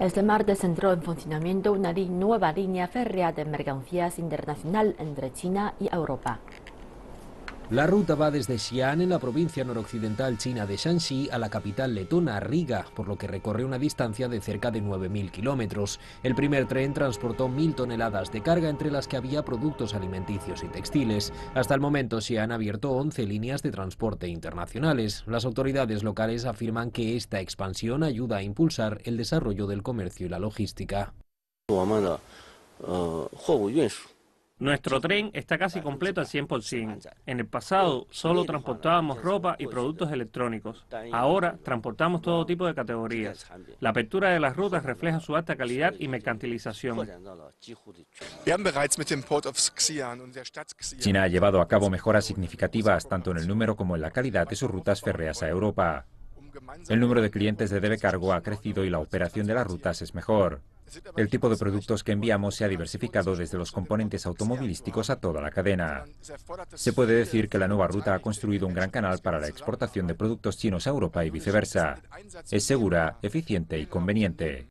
Este martes entró en funcionamiento una nueva línea férrea de mercancías internacional entre China y Europa. La ruta va desde Xi'an, en la provincia noroccidental china de Shanxi, a la capital letona, Riga, por lo que recorre una distancia de cerca de 9.000 kilómetros. El primer tren transportó 1.000 toneladas de carga, entre las que había productos alimenticios y textiles. Hasta el momento, Xi'an ha abierto 11 líneas de transporte internacionales. Las autoridades locales afirman que esta expansión ayuda a impulsar el desarrollo del comercio y la logística. Nuestro tren está casi completo al 100%. En el pasado solo transportábamos ropa y productos electrónicos. Ahora transportamos todo tipo de categorías. La apertura de las rutas refleja su alta calidad y mercantilización. China ha llevado a cabo mejoras significativas tanto en el número como en la calidad de sus rutas férreas a Europa. El número de clientes de debe cargo ha crecido y la operación de las rutas es mejor. El tipo de productos que enviamos se ha diversificado desde los componentes automovilísticos a toda la cadena. Se puede decir que la nueva ruta ha construido un gran canal para la exportación de productos chinos a Europa y viceversa. Es segura, eficiente y conveniente.